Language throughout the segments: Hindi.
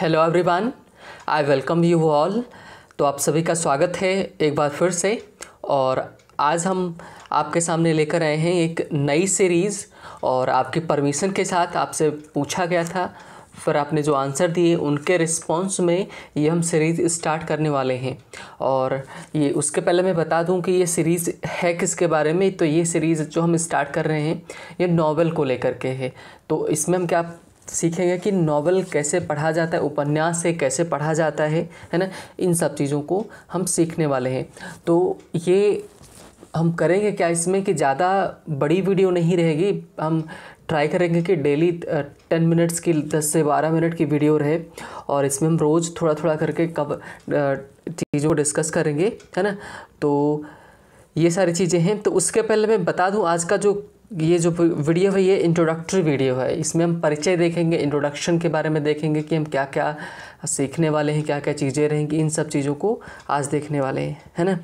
hello everyone I welcome you all तो आप सभी का स्वागत है एक बार फिर से और आज हम आपके सामने लेकर आए हैं एक नई सीरीज़ और आपकी परमिशन के साथ आपसे पूछा गया था फिर आपने जो आंसर दिए उनके रिस्पॉन्स में ये हम सीरीज़ स्टार्ट करने वाले हैं और ये उसके पहले मैं बता दूं कि ये सीरीज़ है किसके बारे में तो ये सीरीज़ जो हम स्टार्ट कर रहे हैं ये नॉवल को लेकर के है तो इसमें हम क्या सीखेंगे कि नावल कैसे पढ़ा जाता है उपन्यास से कैसे पढ़ा जाता है है ना इन सब चीज़ों को हम सीखने वाले हैं तो ये हम करेंगे क्या इसमें कि ज़्यादा बड़ी वीडियो नहीं रहेगी हम ट्राई करेंगे कि डेली टेन मिनट्स की दस से बारह मिनट की वीडियो रहे और इसमें हम रोज़ थोड़ा थोड़ा करके कब चीज़ों को डिस्कस करेंगे है ना तो ये सारी चीज़ें हैं तो उसके पहले मैं बता दूं आज का जो ये जो वीडियो है ये इंट्रोडक्टरी वीडियो है इसमें हम परिचय देखेंगे इंट्रोडक्शन के बारे में देखेंगे कि हम क्या क्या सीखने वाले हैं क्या क्या चीज़ें रहेंगी इन सब चीज़ों को आज देखने वाले हैं है ना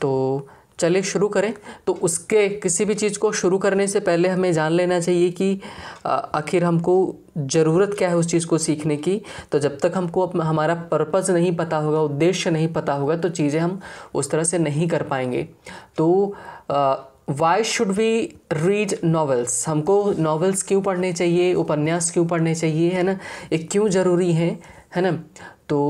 तो चलिए शुरू करें तो उसके किसी भी चीज़ को शुरू करने से पहले हमें जान लेना चाहिए कि आखिर हमको ज़रूरत क्या है उस चीज़ को सीखने की तो जब तक हमको हमारा पर्पज़ नहीं पता होगा उद्देश्य नहीं पता होगा तो चीज़ें हम उस तरह से नहीं कर पाएंगे तो why should we read novels हमको नॉवेल्स क्यों पढ़ने चाहिए उपन्यास क्यों पढ़ने चाहिए है ना ये क्यों ज़रूरी है है ना तो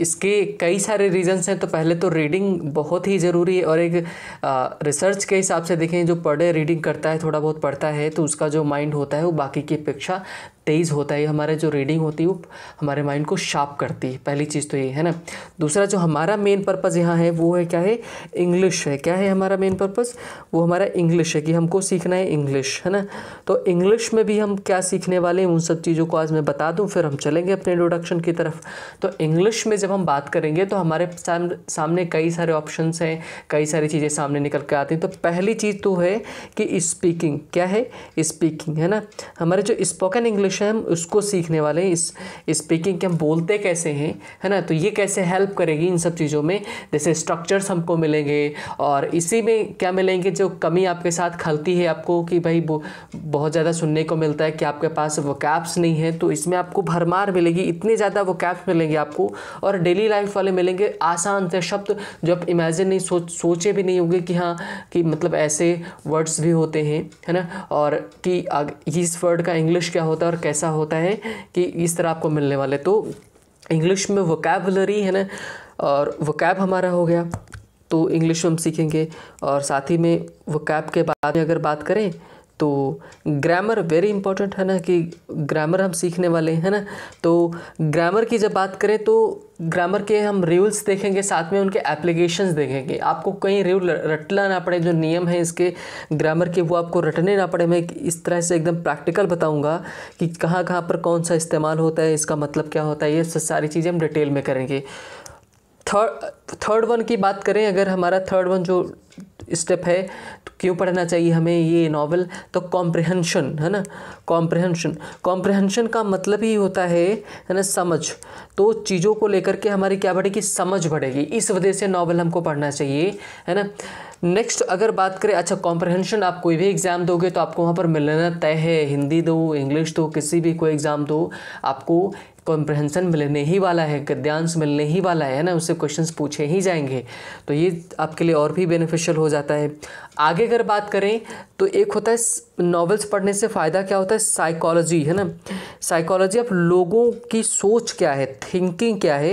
इसके कई सारे रीजंस हैं तो पहले तो रीडिंग बहुत ही ज़रूरी है और एक आ, रिसर्च के हिसाब से देखें जो पढ़े रीडिंग करता है थोड़ा बहुत पढ़ता है तो उसका जो माइंड होता है वो बाकी की अपेक्षा तेज़ होता है हमारा जो रीडिंग होती है वो हमारे माइंड को शार्प करती है पहली चीज़ तो ये है ना दूसरा जो हमारा मेन पर्पज़ यहाँ है वो है क्या है इंग्लिश है क्या है हमारा मेन पर्पज़ वो हमारा इंग्लिश है कि हमको सीखना है इंग्लिश है ना तो इंग्लिश में भी हम क्या सीखने वाले हैं उन सब चीज़ों को आज मैं बता दूँ फिर हम चलेंगे अपने इंट्रोडक्शन की तरफ तो इंग्लिश में जब हम बात करेंगे तो हमारे सामने कई सारे ऑप्शन हैं कई सारी चीज़ें सामने निकल के आती हैं तो पहली चीज़ तो है कि स्पीकिंग क्या है स्पीकिंग है ना हमारे जो स्पोकन इंग्लिश हमेशा हम उसको सीखने वाले हैं इस स्पीकिंग के हम बोलते कैसे हैं है ना तो ये कैसे हेल्प करेगी इन सब चीज़ों में जैसे स्ट्रक्चर्स हमको मिलेंगे और इसी में क्या मिलेंगे जो कमी आपके साथ खलती है आपको कि भाई बहुत ज़्यादा सुनने को मिलता है कि आपके पास वो कैप्स नहीं है तो इसमें आपको भरमार मिलेगी इतने ज़्यादा वो कैप्स मिलेंगे आपको और डेली लाइफ वाले मिलेंगे आसान से शब्द जो आप इमेजिन नहीं सोच सोचे भी नहीं होंगे कि हाँ कि मतलब ऐसे वर्ड्स भी होते हैं है ना और कि इस वर्ड का इंग्लिश क्या होता है और कैसा होता है कि इस तरह आपको मिलने वाले तो इंग्लिश में वोकेबलरी है ना और वोकेब हमारा हो गया तो इंग्लिश हम सीखेंगे और साथ ही में वोकेब के बाद में अगर बात करें तो ग्रामर वेरी इंपॉर्टेंट है ना कि ग्रामर हम सीखने वाले हैं ना तो ग्रामर की जब बात करें तो ग्रामर के हम रूल्स देखेंगे साथ में उनके एप्लीकेशंस देखेंगे आपको कहीं रूल रटना ना पड़े जो नियम हैं इसके ग्रामर के वो आपको रटने ना पड़े मैं इस तरह से एकदम प्रैक्टिकल बताऊंगा कि कहाँ कहाँ पर कौन सा इस्तेमाल होता है इसका मतलब क्या होता है ये सारी चीज़ें हम डिटेल में करेंगे थर्ड थर्ड वन की बात करें अगर हमारा थर्ड वन जो स्टेप है तो क्यों पढ़ना चाहिए हमें ये नावल तो कॉम्प्रिहेंशन है ना कॉम्प्रिहेंशन कॉम्प्रिहेंशन का मतलब ही होता है है ना समझ तो चीज़ों को लेकर के हमारी क्या बढ़ेगी समझ बढ़ेगी इस वजह से नावल हमको पढ़ना चाहिए है ना नेक्स्ट अगर बात करें अच्छा कॉम्प्रहेंशन आप कोई भी एग्ज़ाम दोगे तो आपको वहाँ पर मिलना तय है हिंदी दो इंग्लिश दो किसी भी कोई एग्ज़ाम दो आपको कॉम्प्रहेंसन मिलने ही वाला है गद्यांश मिलने ही वाला है ना उससे क्वेश्चंस पूछे ही जाएंगे तो ये आपके लिए और भी बेनिफिशियल हो जाता है आगे अगर बात करें तो एक होता है नॉवेल्स पढ़ने से फ़ायदा क्या होता है साइकोलॉजी है ना साइकोलॉजी आप लोगों की सोच क्या है थिंकिंग क्या है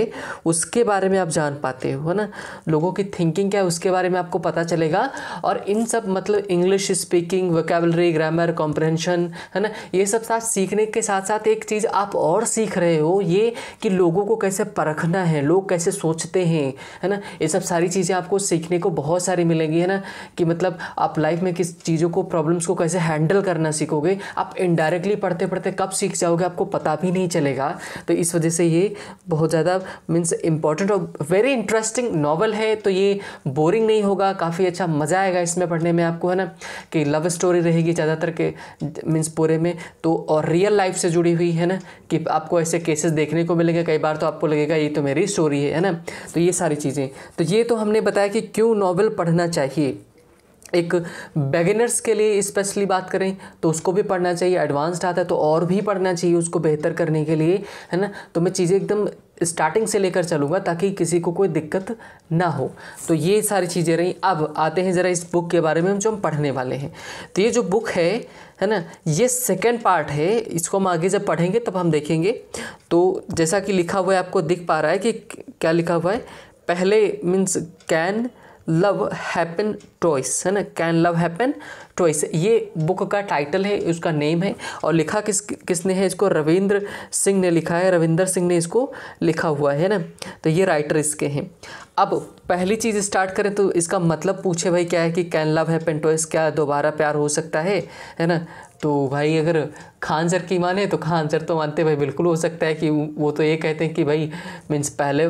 उसके बारे में आप जान पाते हो है ना लोगों की थिंकिंग क्या है उसके बारे में आपको पता चलेगा और इन सब मतलब English speaking vocabulary grammar comprehension है ना ये सब साथ सीखने के साथ साथ एक चीज़ आप और सीख रहे हो ये कि लोगों को कैसे परखना है लोग कैसे सोचते हैं है ना ये सब सारी चीज़ें आपको सीखने को बहुत सारी मिलेंगी है ना कि मतलब आप लाइफ में किस चीज़ों को प्रॉब्लम्स को कैसे हैंडल हैंडल करना सीखोगे आप इनडायरेक्टली पढ़ते पढ़ते कब सीख जाओगे आपको पता भी नहीं चलेगा तो इस वजह से ये बहुत ज़्यादा मीन्स इंपॉर्टेंट और वेरी इंटरेस्टिंग नावल है तो ये बोरिंग नहीं होगा काफ़ी अच्छा मज़ा आएगा इसमें पढ़ने में आपको है ना कि लव स्टोरी रहेगी ज़्यादातर के मीन्स पूरे में तो और रियल लाइफ से जुड़ी हुई है ना कि आपको ऐसे केसेस देखने को मिलेंगे कई बार तो आपको लगेगा ये तो मेरी स्टोरी है है ना तो ये सारी चीज़ें तो ये तो हमने बताया कि क्यों नावल पढ़ना चाहिए एक बेगिनर्स के लिए स्पेशली बात करें तो उसको भी पढ़ना चाहिए एडवांस्ड आता है तो और भी पढ़ना चाहिए उसको बेहतर करने के लिए है ना तो मैं चीज़ें एकदम स्टार्टिंग से लेकर चलूँगा ताकि किसी को कोई दिक्कत ना हो तो ये सारी चीज़ें रहीं अब आते हैं ज़रा इस बुक के बारे में जो हम पढ़ने वाले हैं तो ये जो बुक है है ना ये सेकेंड पार्ट है इसको हम आगे जब पढ़ेंगे तब हम देखेंगे तो जैसा कि लिखा हुआ है आपको दिख पा रहा है कि क्या लिखा हुआ है पहले means can love happen twice है ना कैन लव हैपन टॉइस ये बुक का टाइटल है उसका नेम है और लिखा किस किसने है इसको रविंद्र सिंह ने लिखा है रविंदर सिंह ने इसको लिखा हुआ है ना तो ये राइटर इसके हैं अब पहली चीज़ स्टार्ट करें तो इसका मतलब पूछे भाई क्या है कि कैन लव हैपन टॉइस क्या दोबारा प्यार हो सकता है है ना तो भाई अगर खान सर की माने तो खान सर तो मानते भाई बिल्कुल हो सकता है कि वो तो ये कहते हैं कि भाई मीन्स पहले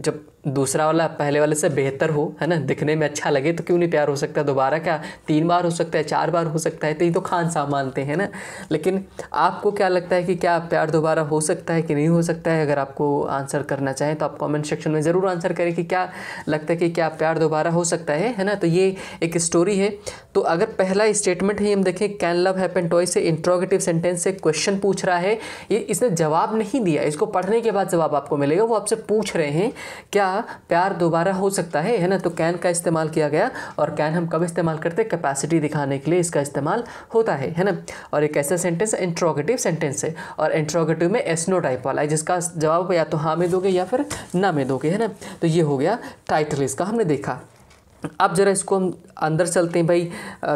जब दूसरा वाला पहले वाले से बेहतर हो है ना दिखने में अच्छा लगे तो क्यों नहीं प्यार हो सकता दोबारा क्या तीन बार हो सकता है चार बार हो सकता है तो ये तो खान साहब मानते हैं ना लेकिन आपको क्या लगता है कि क्या प्यार दोबारा हो सकता है कि नहीं हो सकता है अगर आपको आंसर करना चाहें तो आप कमेंट सेक्शन में ज़रूर आंसर करें कि क्या लगता है कि क्या प्यार दोबारा हो सकता है है ना तो ये एक स्टोरी है तो अगर पहला स्टेटमेंट है हम देखें कैन लव हैपन टॉय से इंट्रोगेटिव इंफर्मेटिव सेंटेंस से क्वेश्चन पूछ रहा है ये इसने जवाब नहीं दिया इसको पढ़ने के बाद जवाब आपको मिलेगा वो आपसे पूछ रहे हैं क्या प्यार दोबारा हो सकता है है ना तो कैन का इस्तेमाल किया गया और कैन हम कब इस्तेमाल करते हैं कैपेसिटी दिखाने के लिए इसका इस्तेमाल होता है है ना और एक ऐसा सेंटेंस इंट्रोगेटिव सेंटेंस है और इंट्रोगेटिव में एसनो टाइप वाला है जिसका जवाब या तो हाँ में दोगे या फिर ना में दोगे है ना तो ये हो गया टाइटल इसका हमने देखा अब ज़रा इसको हम अंदर चलते हैं भाई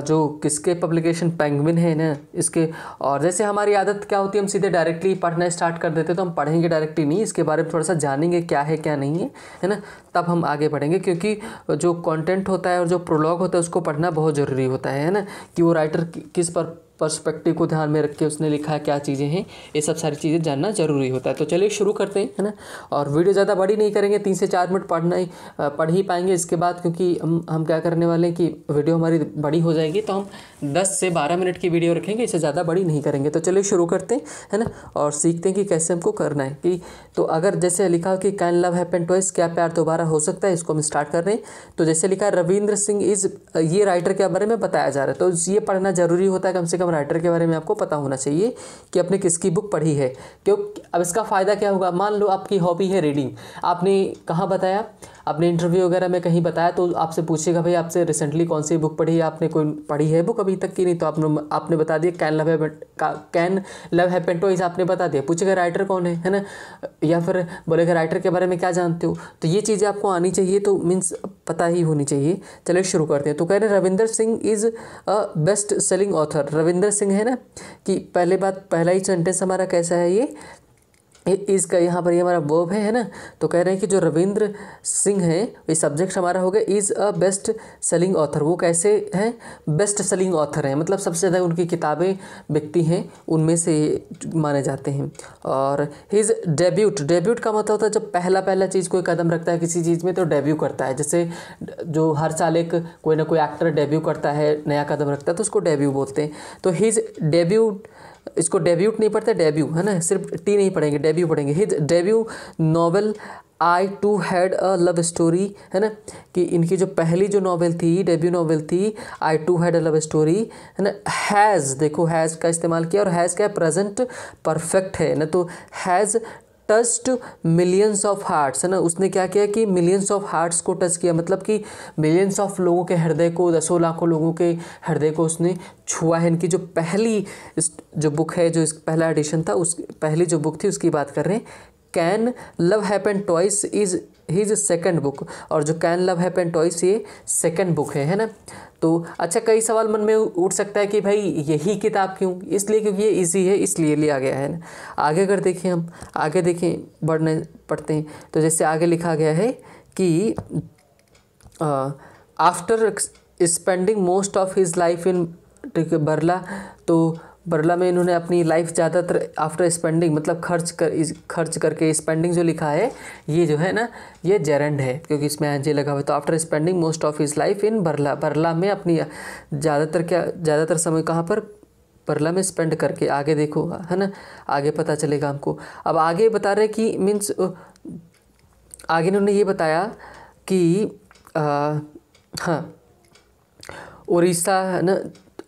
जो किसके पब्लिकेशन पेंगविन है ना इसके और जैसे हमारी आदत क्या होती है हम सीधे डायरेक्टली पढ़ना स्टार्ट कर देते हैं तो हम पढ़ेंगे डायरेक्टली नहीं इसके बारे में थोड़ा सा जानेंगे क्या है क्या नहीं है है ना तब हम आगे बढ़ेंगे क्योंकि जो कंटेंट होता है और जो प्रोलॉग होता है उसको पढ़ना बहुत ज़रूरी होता है ना कि वो राइटर किस पर पर्सपेक्टिव को ध्यान में रख के उसने लिखा क्या चीज़ें हैं ये सब सारी चीज़ें जानना जरूरी होता है तो चलिए शुरू करते हैं है ना और वीडियो ज़्यादा बड़ी नहीं करेंगे तीन से चार मिनट पढ़ना ही पढ़ ही पाएंगे इसके बाद क्योंकि हम हम क्या करने वाले हैं कि वीडियो हमारी बड़ी हो जाएगी तो हम दस से बारह मिनट की वीडियो रखेंगे इसे ज़्यादा बड़ी नहीं करेंगे तो चलिए शुरू करते हैं है ना और सीखते हैं कि कैसे हमको करना है कि तो अगर जैसे लिखा कि कैन लव हैपन टॉइस क्या प्यार दोबारा हो सकता है इसको हम स्टार्ट कर रहे हैं तो जैसे लिखा रविंद्र सिंह इज़ ये राइटर के बारे में बताया जा रहा है तो ये पढ़ना ज़रूरी होता है कम से कम कम राइटर के बारे में आपको पता होना चाहिए कि आपने किसकी बुक पढ़ी है क्यों अब इसका फ़ायदा क्या होगा मान लो आपकी हॉबी है रीडिंग आपने कहाँ बताया आपने इंटरव्यू वगैरह में कहीं बताया तो आपसे पूछेगा भाई आपसे रिसेंटली कौन सी बुक पढ़ी है आपने कोई पढ़ी है बुक अभी तक की नहीं तो आपने आपने बता दिया कैन लव है कैन लव हैपेंट टॉइज आपने बता दिया पूछेगा राइटर कौन है है ना या फिर बोलेगा राइटर के बारे में क्या जानते हो तो ये चीज़ें आपको आनी चाहिए तो मीन्स पता ही होनी चाहिए चलिए शुरू करते हैं तो कह रहे Ravinder Singh is a best selling author Ravinder Singh है ना कि पहले बात पहला ही सेंटेंस हमारा कैसा है ये इसका यहाँ पर ये हमारा वर्ब है है ना तो कह रहे हैं कि जो रविंद्र सिंह है ये सब्जेक्ट हमारा हो गया is a best selling author वो कैसे हैं बेस्ट सेलिंग ऑथर हैं मतलब सबसे ज़्यादा उनकी किताबें बिकती हैं उनमें से माने जाते हैं और हिज डेब्यूट डेब्यूट का मतलब होता है जब पहला पहला चीज़ कोई कदम रखता है किसी चीज़ में तो डेब्यू करता है जैसे जो हर साल एक कोई ना कोई एक्टर डेब्यू करता है नया कदम रखता है तो उसको डेब्यू बोलते हैं तो हिज डेब्यूट इसको डेब्यूट नहीं पढ़ते डेब्यू है ना सिर्फ टी नहीं पढ़ेंगे डेब्यू पढ़ेंगे his debut novel I too had a love story है ना कि इनकी जो पहली जो नॉवल थी डेब्यू नॉवल थी I too had a love story है ना हैज़ देखो हैज़ का इस्तेमाल किया और हैज़ का प्रेजेंट परफेक्ट है ना तो has touched millions of hearts है ना उसने क्या किया कि मिलियंस ऑफ हार्ट्स को टच किया मतलब कि मिलियंस ऑफ लोगों के हृदय को दसों लाखों लोगों के हृदय को उसने छुआ है इनकी जो पहली जो बुक है जो इस पहला एडिशन था उस पहली जो बुक थी उसकी बात कर रहे हैं can love happen twice is his second book और जो कैन लव हैपन टॉइस ये सेकेंड बुक है है ना तो अच्छा कई सवाल मन में उठ सकता है कि भाई यही किताब क्यों इसलिए क्योंकि ये इजी है इसलिए लिया गया है ना आगे अगर देखें हम आगे देखें बढ़ने पढ़ते हैं तो जैसे आगे लिखा गया है कि after spending most of his life in Burla तो बरला में इन्होंने अपनी लाइफ ज़्यादातर आफ्टर स्पेंडिंग मतलब खर्च कर इस खर्च करके स्पेंडिंग जो लिखा है ये जो है ना ये जेरेंड है क्योंकि इसमें एन लगा हुआ है तो after spending most of his life in Burla Burla में अपनी ज़्यादातर क्या ज़्यादातर समय कहाँ पर बरला में स्पेंड करके आगे देखो है ना आगे पता चलेगा हमको अब आगे बता रहे कि मीन्स आगे इन्होंने ये बताया कि आ, हाँ उड़ीसा है ना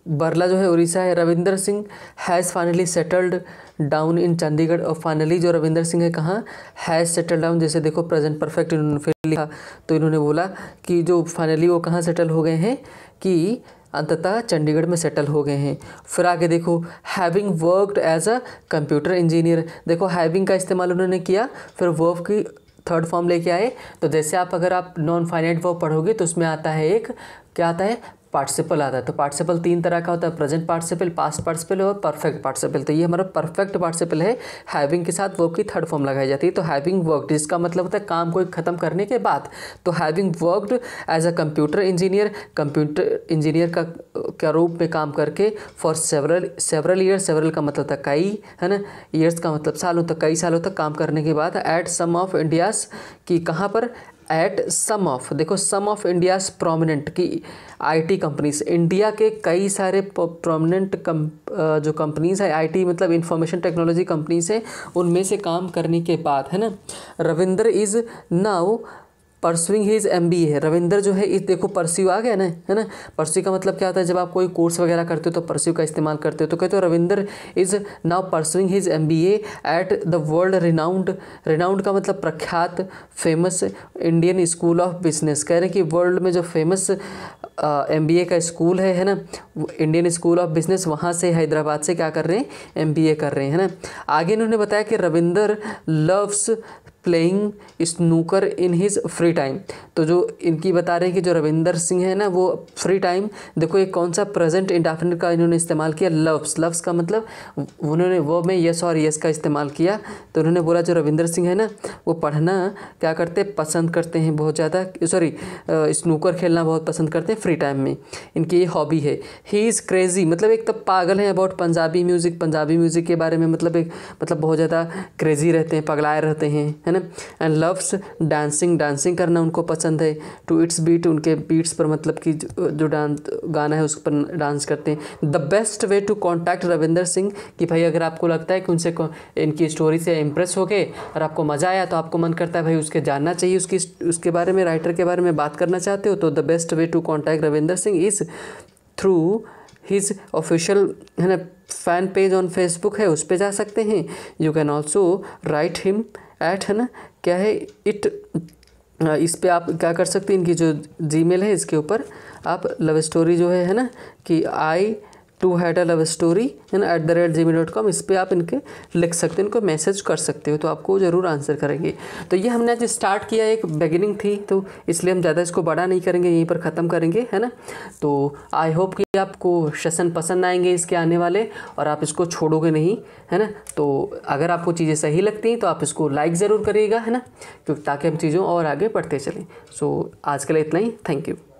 बरला जो है उड़ीसा है Ravinder Singh has finally settled down in Chandigarh और फाइनली जो रविंदर सिंह है कहाँ हैज़ सेटल डाउन जैसे देखो प्रेजेंट परफेक्ट इन्होंने फिर लिखा तो इन्होंने बोला कि जो फाइनली वो कहाँ सेटल हो गए हैं कि अंततः चंडीगढ़ में सेटल हो गए हैं फिर आगे देखो having worked as a computer engineer देखो हैविंग का इस्तेमाल उन्होंने किया फिर वर्व की थर्ड फॉर्म लेके आए तो जैसे आप अगर आप नॉन फाइनेट वर्क पढ़ोगे तो उसमें आता है एक क्या आता है पार्टिसिपल आता है तो पार्टिसिपल तीन तरह का होता है प्रेजेंट पार्टिसिपल पास्ट पार्टिसिपल और परफेक्ट पार्टिसिपल तो ये हमारा परफेक्ट पार्टिसिपल है हैविंग के साथ वर्क की थर्ड फॉर्म लगाई जाती है तो हैविंग वर्कड इसका मतलब होता है काम को खत्म करने के बाद तो having worked as a computer engineer computer engineer का के रूप में काम करके for several several year several का मतलब था कई है ना ईयर्स का मतलब सालों तक कई सालों तक काम करने के बाद एट सम ऑफ इंडियाज़ की कहाँ पर एट सम ऑफ देखो सम ऑफ इंडिया प्रोमिनेंट की आईटी कंपनीज इंडिया के कई सारे प्रोमिनेंट कम, जो कंपनीज है आईटी मतलब इंफॉर्मेशन टेक्नोलॉजी कंपनीज हैं उनमें से काम करने के बाद है ना Ravindra is now pursuing his M B है रविंदर जो है इस देखो परस्यू आ गया ना है ना परस्यू का मतलब क्या होता है जब आप कोई कोर्स वगैरह करते हो तो परस्यू का इस्तेमाल करते हो तो कहते हो Ravinder is now pursuing his M B A at the world renowned renowned का मतलब प्रख्यात famous Indian School of Business कह रहे हैं कि वर्ल्ड में जो फेमस एम बी ए का स्कूल है है ना इंडियन स्कूल ऑफ बिजनेस वहाँ से हैदराबाद से क्या कर रहे हैं एम बी ए कर रहे हैं है ना आगे इन्होंने बताया कि Ravinder loves playing snooker in his free time तो जो इनकी बता रहे हैं कि जो रविंदर सिंह है ना वो फ्री टाइम देखो ये कौन सा प्रेजेंट इंडाफिनिट का इन्होंने इस्तेमाल किया लव्स लव्स का मतलब उन्होंने वो में यस और यस का इस्तेमाल किया तो उन्होंने बोला जो रविंदर सिंह है ना वो पढ़ना क्या करते पसंद करते हैं बहुत ज़्यादा सॉरी स्नूकर खेलना बहुत पसंद करते हैं फ्री टाइम में इनकी ये हॉबी है ही इज़ क्रेज़ी मतलब एक तो पागल हैं about Punjabi music Punjabi music के बारे में मतलब एक मतलब बहुत ज़्यादा क्रेज़ी रहते हैं पगलाए रहते हैं है ना seven and loves dancing dancing करना उनको पसंद है टू इट्स बीट उनके बीट्स पर मतलब कि जो डांस गाना है उस पर डांस करते हैं the best way to contact Ravinder Singh कि भाई अगर आपको लगता है कि उनसे इनकी स्टोरी से इम्प्रेस हो गए और आपको मज़ा आया तो आपको मन करता है भाई उसके जानना चाहिए उसकी उसके बारे में राइटर के बारे में बात करना चाहते हो तो the best way to contact Ravinder Singh is through his official है ना फैन पेज ऑन फेसबुक है उस पर जा सकते हैं you can also write him at है ना क्या है इट इस पर आप क्या कर सकते हैं इनकी जो जीमेल है इसके ऊपर आप लव स्टोरी जो है है ना कि I too had a love story in at the rate gmail dot com इस पर आप इनके लिख सकते हो इनको मैसेज कर सकते हो तो आपको ज़रूर आंसर करेंगे तो ये हमने आज स्टार्ट किया एक बिगिनिंग थी तो इसलिए हम ज़्यादा इसको बड़ा नहीं करेंगे यहीं पर ख़त्म करेंगे है ना तो आई होप कि आपको सेशन पसंद आएंगे इसके आने वाले और आप इसको छोड़ोगे नहीं है ना तो अगर आपको चीज़ें सही लगती हैं तो आप इसको लाइक ज़रूर करिएगा है ना क्योंकि ताकि हम चीज़ों और आगे बढ़ते चलें सो so, आज के लिए इतना ही थैंक यू